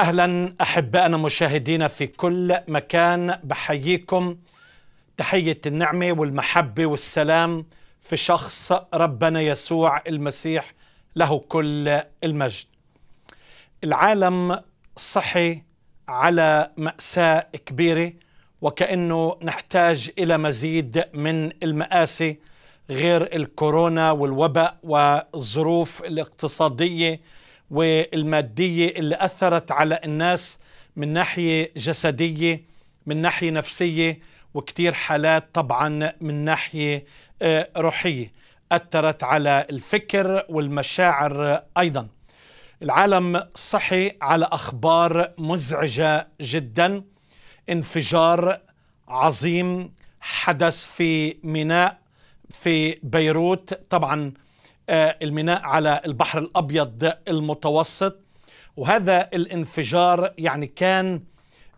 اهلا احبائنا مشاهدينا في كل مكان بحييكم تحيه النعمه والمحبه والسلام في شخص ربنا يسوع المسيح له كل المجد. العالم صحي على ماساه كبيره وكانه نحتاج الى مزيد من الماسي غير الكورونا والوباء والظروف الاقتصاديه والماديه اللي اثرت على الناس من ناحيه جسديه من ناحيه نفسيه وكثير حالات طبعا من ناحيه آه، روحيه اثرت على الفكر والمشاعر ايضا العالم صحي على اخبار مزعجه جدا انفجار عظيم حدث في ميناء في بيروت طبعا آه، الميناء على البحر الأبيض المتوسط وهذا الانفجار يعني كان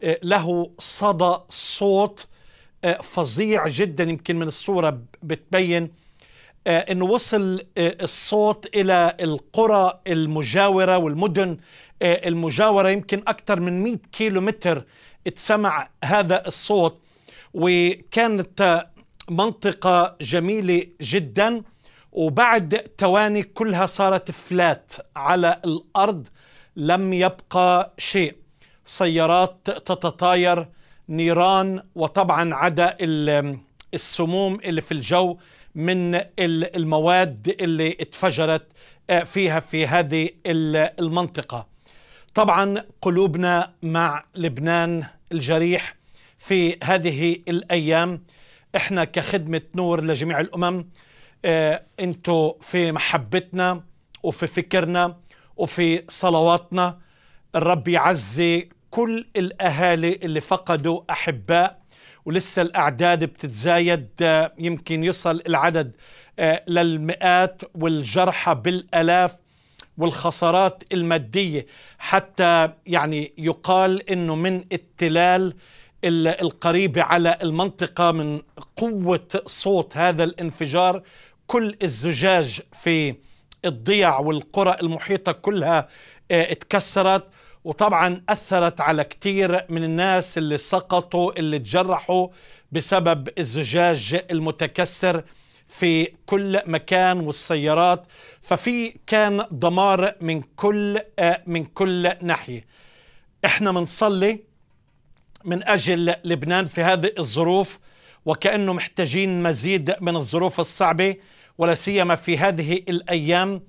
آه، له صدى صوت آه، فظيع جدا يمكن من الصورة بتبين أنه وصل الصوت إلى القرى المجاورة والمدن المجاورة يمكن أكثر من 100 كيلو متر اتسمع هذا الصوت وكانت منطقة جميلة جدا وبعد تواني كلها صارت فلات على الارض لم يبقى شيء سيارات تتطاير نيران وطبعا عدا السموم اللي في الجو من المواد اللي اتفجرت آه، فيها في هذه المنطقه طبعا قلوبنا مع لبنان الجريح في هذه الايام احنا كخدمه نور لجميع الامم آه، انتو في محبتنا وفي فكرنا وفي صلواتنا الرب يعزي كل الأهالي اللي فقدوا أحباء ولسه الأعداد بتتزايد آه، يمكن يصل العدد آه، للمئات والجرحى بالألاف والخسارات المادية حتى يعني يقال أنه من التلال القريبة على المنطقة من قوة صوت هذا الانفجار كل الزجاج في الضيع والقرى المحيطة كلها آه، اتكسرت وطبعا أثرت على كتير من الناس اللي سقطوا اللي تجرحوا بسبب الزجاج المتكسر في كل مكان والسيارات ففي كان دمار من كل آه، من كل ناحية احنا بنصلي من أجل لبنان في هذه الظروف وكأنه محتاجين مزيد من الظروف الصعبة ولا سيما في هذه الايام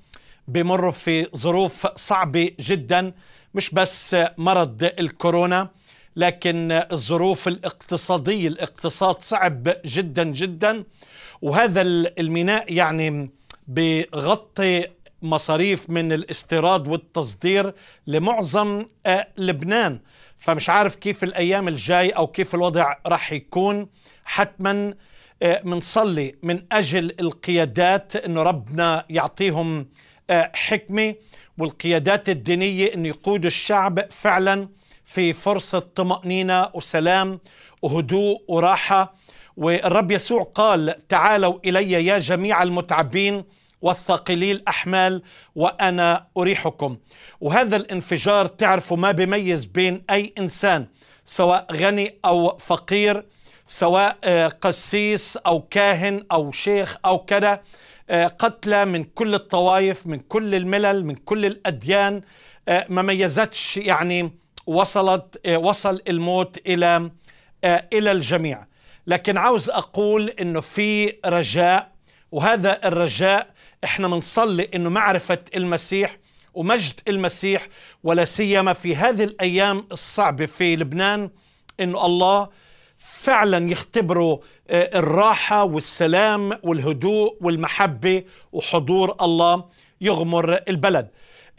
بمر في ظروف صعبه جدا مش بس مرض الكورونا لكن الظروف الاقتصاديه الاقتصاد صعب جدا جدا وهذا الميناء يعني بغطي مصاريف من الاستيراد والتصدير لمعظم آه، لبنان فمش عارف كيف الايام الجاي او كيف الوضع راح يكون حتما آه، منصلي من أجل القيادات أنه ربنا يعطيهم آه، حكمة والقيادات الدينية أن يقودوا الشعب فعلا في فرصة طمأنينة وسلام وهدوء وراحة والرب يسوع قال تعالوا إلي يا جميع المتعبين والثقلي الأحمال وأنا أريحكم وهذا الانفجار تعرفوا ما بيميز بين أي إنسان سواء غني أو فقير سواء آه، قسيس أو كاهن أو شيخ أو كذا آه، قتلى من كل الطوائف من كل الملل من كل الأديان آه، ما ميزتش يعني وصلت وصل الموت إلى إلى الجميع لكن عاوز أقول أنه في رجاء وهذا الرجاء احنا بنصلي انه معرفه المسيح ومجد المسيح ولا سيما في هذه الايام الصعبه في لبنان انه الله فعلا يختبروا آه، الراحة والسلام والهدوء والمحبة وحضور الله يغمر البلد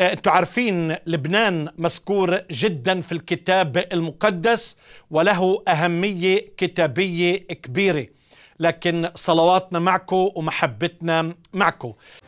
آه، انتم عارفين لبنان مذكور جدا في الكتاب المقدس وله أهمية كتابية كبيرة لكن صلواتنا معكم ومحبتنا معكم